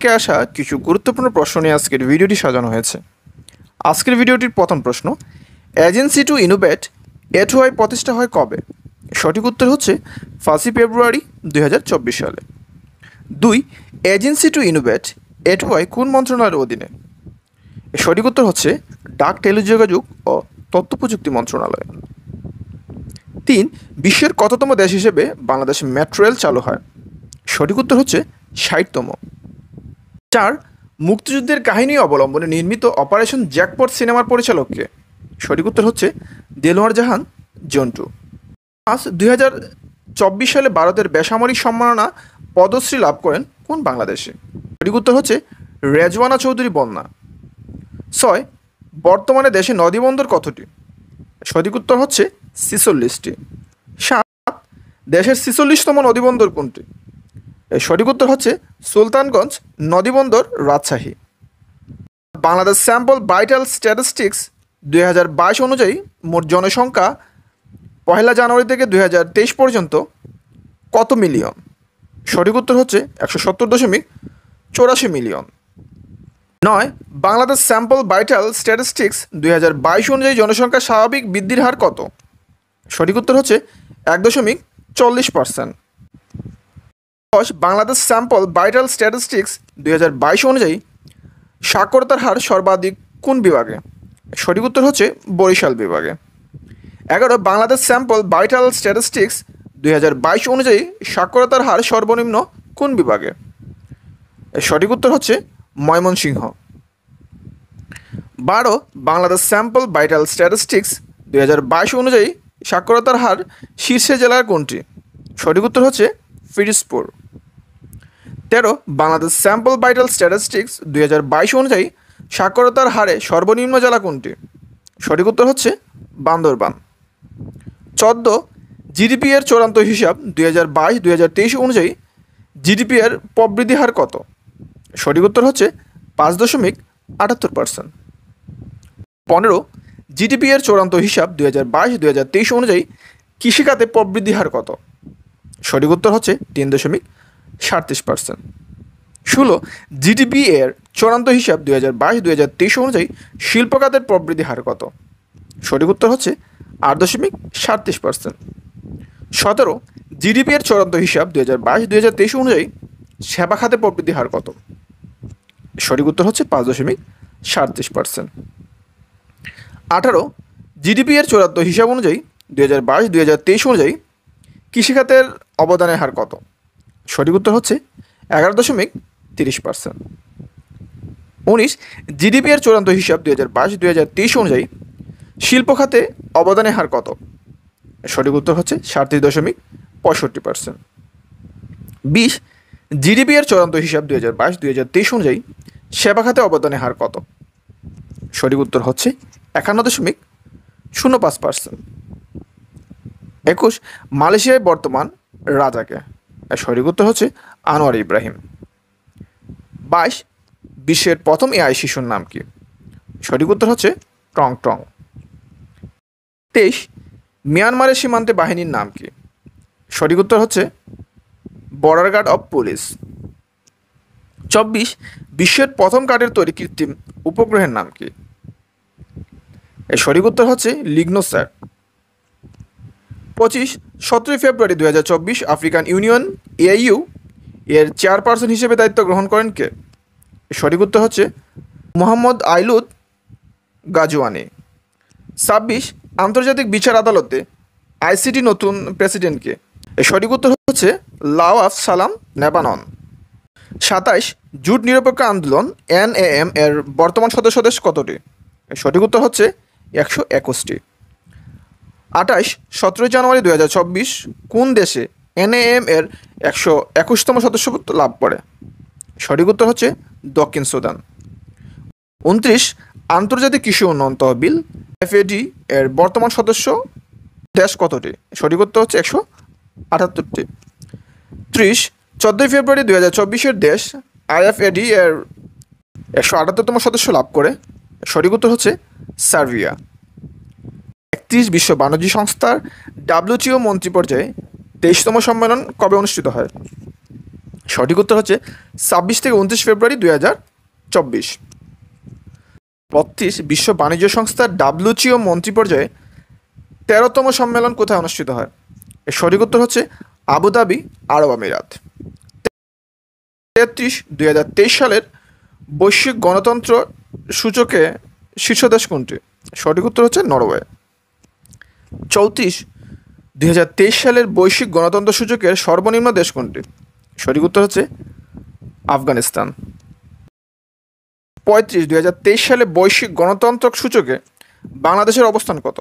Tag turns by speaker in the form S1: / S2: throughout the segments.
S1: থেকে আসা কিছু গুরুত্বপূর্ণ প্রশ্ন নিয়ে আজকের ভিডিওটি সাজানো হয়েছে আজকের ভিডিওটির প্রথম প্রশ্ন agency to innovate A2I প্রতিষ্ঠা হয় কবে সঠিক উত্তর হচ্ছে ফার্স্টই ফেব্রুয়ারি দুই সালে দুই agency to innovate A2I কোন মন্ত্রণালয়ের অধীনে সঠিক উত্তর হচ্ছে ডাক টেলিযোগাযোগ ও তথ্য প্রযুক্তি মন্ত্রণালয় তিন বিশ্বের কততম দেশ হিসেবে বাংলাদেশ মেট্রো রেল চালু হয় সঠিক উত্তর হচ্ছে ষাটতম চার মুক্তিযুদ্ধের কাহিনী অবলম্বনে নির্মিত অপারেশন জ্যাকপট সিনেমার পরিচালককে সঠিক উত্তর হচ্ছে দেলোয়ার জাহান জন্টু পাঁচ দুই হাজার চব্বিশ সালে ভারতের বেসামরিক সম্মাননা পদশ্রী লাভ করেন কোন বাংলাদেশে সঠিক উত্তর হচ্ছে রেজওয়ানা চৌধুরী বন্যা ছয় বর্তমানে দেশে নদীবন্দর কতটি সঠিক উত্তর হচ্ছে সিসল্লিশটি সাত দেশের সিসল্লিশতম নদীবন্দর কোনটি সঠিক উত্তর হচ্ছে সুলতানগঞ্জ নদীবন্দর Rajshahi Bangladesh sample vital statistics দুই অনুযায়ী মোট জনসংখ্যা পহেলা জানুয়ারি থেকে দুই পর্যন্ত কত মিলিয়ন সঠিক উত্তর হচ্ছে একশো সত্তর দশমিক চৌরাশি মিলিয়ন নয় বাংলাদেশ স্যাম্পল ভাইটাল স্ট্যাটিস্টিক্স দুই অনুযায়ী জনসংখ্যা স্বাভাবিক বৃদ্ধির হার কত সঠিক উত্তর হচ্ছে এক দশমিক চল্লিশ পার্সেন্ট অবশ বাংলাদেশ স্যাম্পল ভাইটাল স্ট্যাটিস্টিক্স দুই অনুযায়ী সাক্ষরতার হার সর্বাধিক কোন বিভাগে সঠিক উত্তর হচ্ছে বরিশাল বিভাগে এগারো বাংলাদেশ স্যাম্পল ভাইটাল স্ট্যাটিস্টিক্স দুই অনুযায়ী সাক্ষরতার হার সর্বনিম্ন কোন বিভাগে সঠিক উত্তর হচ্ছে ময়মনসিংহ বারো বাংলাদেশ স্যাম্পল ভাইটাল স্ট্যাটিস্টিক্স দুই অনুযায়ী সাক্ষরতার হার শীর্ষে জেলার কোনটি সঠিক উত্তর হচ্ছে ফিরিজপুর তেরো বাংলাদেশ স্যাম্পল ভাইটাল স্ট্যাটাস্টিক্স দুই হাজার বাইশ অনুযায়ী সাক্ষরতার হারে সর্বনিম্ন জেলা কোনটি সঠিক উত্তর হচ্ছে বান্দরবান চোদ্দ জিডিপি এর চূড়ান্ত হিসাব দুই হাজার বাইশ দুই হাজার তেইশ অনুযায়ী জিডিপি এর প্রবৃদ্ধি হার কত সঠিক উত্তর হচ্ছে পাঁচ দশমিক আটাত্তর পার্সেন্ট পনেরো জিডিপি এর চূড়ান্ত হিসাব দুই হাজার বাইশ দুই হাজার তেইশ অনুযায়ী কৃষিখাতে প্রবৃদ্ধি হার কত সঠিক উত্তর হচ্ছে তিন দশমিক সাতত্রিশ পার্সেন্ট ষোলো জিডিপি এর চূড়ান্ত হিসাব দুই হাজার বাইশ দুই হাজার তেইশ অনুযায়ী শিল্প খাতের প্রবৃদ্ধি হার কত সঠিক উত্তর হচ্ছে আট দশমিক সাতত্রিশ পার্সেন্ট সতেরো জিডিপি এর চূড়ান্ত হিসাব দুই হাজার বাইশ দুই হাজার তেইশ অনুযায়ী সেবা খাতে প্রবৃদ্ধি হার কত সঠিক উত্তর হচ্ছে পাঁচ দশমিক সাতত্রিশ পার্সেন্ট আঠারো জিডিপি এর চূড়ান্ত হিসাব অনুযায়ী দুই হাজার বাইশ দুই হাজার তেইশ অনুযায়ী কৃষিখাতের অবদানের হার কত সঠিক উত্তর হচ্ছে এগারো দশমিক তিরিশ পার্সেন্ট উনিশ জিডিপি এর চূড়ান্ত হিসাব দুই হাজার বাইশ দুই হাজার তেইশ অনুযায়ী শিল্প খাতে অবদানের হার কত সঠিক উত্তর হচ্ছে সাতত্রিশ দশমিক পঁয়ষট্টি পার্সেন্ট বিশ জিডিপি এর চূড়ান্ত হিসাব দুই হাজার বাইশ দুই হাজার তেইশ অনুযায়ী সেবা খাতে অবদানের হার কত সঠিক উত্তর হচ্ছে একান্ন দশমিক শূন্য পাঁচ পার্সেন্ট একুশ মালয়েশিয়ায় বর্তমান রাজাকে সঠিক উত্তর হচ্ছে আনোয়ার ইব্রাহিম বাইশ বিশ্বের প্রথম এআই শিশুর নাম কি সঠিক উত্তর হচ্ছে টং টং তেইশ মিয়ানমারের সীমান্তে বাহিনীর নাম কি সঠিক উত্তর হচ্ছে বর্ডার গার্ড অফ পুলিশ চব্বিশ বিশ্বের প্রথম কার্ডের তৈরি কৃত্রিম উপগ্রহের নাম কি এর সঠিক উত্তর হচ্ছে লিগ্নোস্যাট পঁচিশ সতেরোই ফেব্রুয়ারি দু আফ্রিকান ইউনিয়ন এআইইউ এর চেয়ারপারসন হিসেবে দায়িত্ব গ্রহণ করেন কে সঠিক উত্তর হচ্ছে মোহাম্মদ আইলুদ গাজওয়ানে ছাব্বিশ আন্তর্জাতিক বিচার আদালতে আইসিটি নতুন প্রেসিডেন্টকে সঠিক উত্তর হচ্ছে লাওয়াফ সালাম নেবানন সাতাইশ জুট নিরপেক্ষ আন্দোলন এম এর বর্তমান সদস্য সদস্য কতটি সঠিক উত্তর হচ্ছে একশো একুশটি আঠাশ সতেরোই জানুয়ারি দু কোন দেশে এনএএম এর একশো একুশতম সদস্য লাভ করে সঠিক উত্তর হচ্ছে দক্ষিণ সুদান উনত্রিশ আন্তর্জাতিক কৃষি উন্নয়ন তহবিল এফএডি এর বর্তমান সদস্য দেশ কতটি সঠিক উত্তর হচ্ছে একশো আটাত্তরটি ত্রিশ চোদ্দোই ফেব্রুয়ারি দু হাজার চব্বিশের দেশ আইএফএডি এর একশো আটাত্তরতম সদস্য লাভ করে সঠিক উত্তর হচ্ছে সার্বিয়া তেত্রিশ বিশ্ব বাণিজ্য সংস্থার ডাব্লিউটিও মন্ত্রী পর্যায়ে তেইশতম সম্মেলন কবে অনুষ্ঠিত হয় সঠিক উত্তর হচ্ছে ছাব্বিশ থেকে উনত্রিশ ফেব্রুয়ারি দুই হাজার চব্বিশ বত্রিশ বিশ্ব বাণিজ্য সংস্থার ডাব্লিউটিও মন্ত্রী পর্যায়ে তেরোতম সম্মেলন কোথায় অনুষ্ঠিত হয় এর সঠিক উত্তর হচ্ছে আবুধাবি আরব আমিরাত তেত্রিশ দুই হাজার তেইশ সালের বৈশ্বিক গণতন্ত্র সূচকে শীর্ষ দেশ কোনটি সঠিক উত্তর হচ্ছে নরওয়ে চৌত্রিশ দুই হাজার তেইশ সালের বৈশ্বিক গণতন্ত্র সূচকের সর্বনিম্ন দেশ কোনটি সঠিক উত্তর হচ্ছে আফগানিস্তান পঁয়ত্রিশ দুই হাজার তেইশ সালে বৈশ্বিক গণতন্ত্র সূচকে বাংলাদেশের অবস্থান কত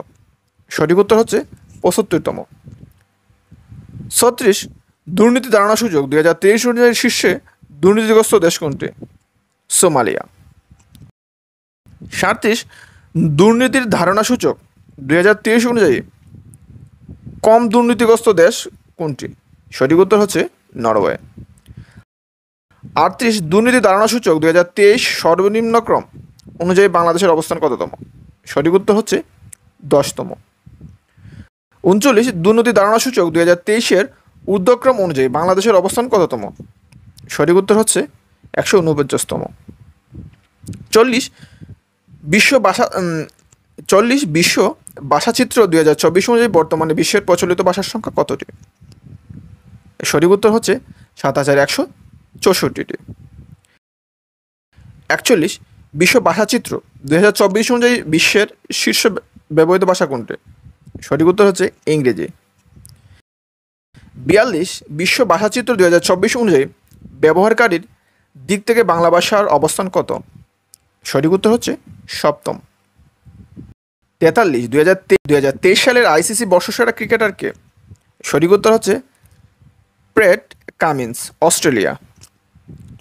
S1: সঠিক উত্তর হচ্ছে পঁচাত্তরতম ছত্রিশ দুর্নীতি ধারণা সুযোগ দুই হাজার তেইশ অনুযায়ী শীর্ষে দুর্নীতিগ্রস্ত দেশ কোনটি সোমালিয়া সাঁত্রিশ দুর্নীতির ধারণা সূচক দুই অনুযায়ী কম দুর্নীতিগ্রস্ত দেশ কোনটি সঠিক উত্তর হচ্ছে নরওয়ে আটত্রিশ দুর্নীতি ধারণা সূচক দুই হাজার তেইশ সর্বনিম্ন ক্রম অনুযায়ী বাংলাদেশের অবস্থান কততম সঠিক উত্তর হচ্ছে দশতম উনচল্লিশ দুর্নীতি ধারণা সূচক দুই হাজার তেইশের ঊর্ধ্বক্রম অনুযায়ী বাংলাদেশের অবস্থান কততম সঠিক উত্তর হচ্ছে একশো উনপঞ্চাশতম চল্লিশ বিশ্ব বাসা চল্লিশ বিশ্ব ভাষাচিত্র দুই হাজার চব্বিশ অনুযায়ী বর্তমানে বিশ্বের প্রচলিত ভাষার সংখ্যা কতটি সঠিক উত্তর হচ্ছে সাত হাজার একশো চৌষট্টিটি একচল্লিশ বিশ্ব ভাষাচিত্র দুই হাজার চব্বিশ অনুযায়ী বিশ্বের শীর্ষ ব্যবহৃত ভাষা কোনটি সঠিক উত্তর হচ্ছে ইংরেজি বিয়াল্লিশ বিশ্ব ভাষাচিত্র দুই হাজার চব্বিশ অনুযায়ী ব্যবহারকারীর দিক থেকে বাংলা ভাষার অবস্থান কত সঠিক উত্তর হচ্ছে সপ্তম তেতাল্লিশ দু হাজার দু হাজার তেইশ সালের আইসিসি বর্ষসেরা ক্রিকেটারকে সঠিক উত্তর হচ্ছে প্রেট কামিন্স অস্ট্রেলিয়া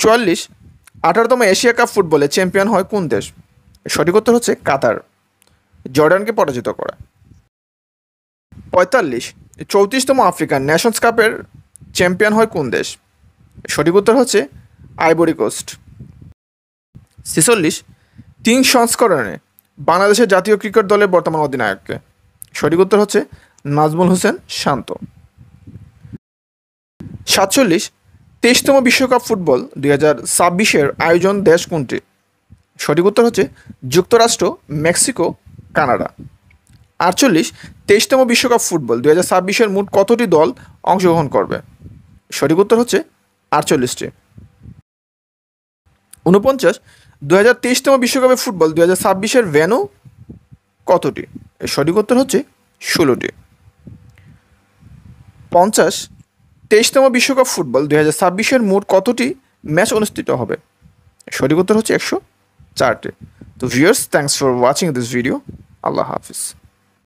S1: চুয়াল্লিশ আঠারোতম এশিয়া কাপ ফুটবলে চ্যাম্পিয়ন হয় কোন দেশ সঠিক উত্তর হচ্ছে কাতার জর্ডানকে পরাজিত করা পঁয়তাল্লিশ চৌত্রিশতম আফ্রিকান ন্যাশনস কাপের চ্যাম্পিয়ন হয় কোন দেশ সঠিক উত্তর হচ্ছে আইবরি কোস্ট ছেচল্লিশ তিন সংস্করণে বাংলাদেশের জাতীয় ক্রিকেট দলের বর্তমান অধিনায়ককে সঠিক উত্তর হচ্ছে নাজমুল হোসেন শান্ত সাতচল্লিশ তেইশতম বিশ্বকাপ ফুটবল দুই হাজার ছাব্বিশের আয়োজন দেশ কোনটি সঠিক উত্তর হচ্ছে যুক্তরাষ্ট্র মেক্সিকো কানাডা আটচল্লিশ তেইশতম বিশ্বকাপ ফুটবল দুই হাজার ছাব্বিশের মোট কতটি দল অংশগ্রহণ করবে সঠিক উত্তর হচ্ছে আটচল্লিশটি উনপঞ্চাশ দু হাজার তেইশতম বিশ্বকাপে ফুটবল দু হাজার ছাব্বিশের ভ্যানু কতটি এর সঠিক উত্তর হচ্ছে ষোলোটি পঞ্চাশ তেইশতম বিশ্বকাপ ফুটবল দু হাজার ছাব্বিশের মোট কতটি ম্যাচ অনুষ্ঠিত হবে সঠিক উত্তর হচ্ছে একশো চারটে তো viewers thanks for watching this video আল্লাহ হাফিজ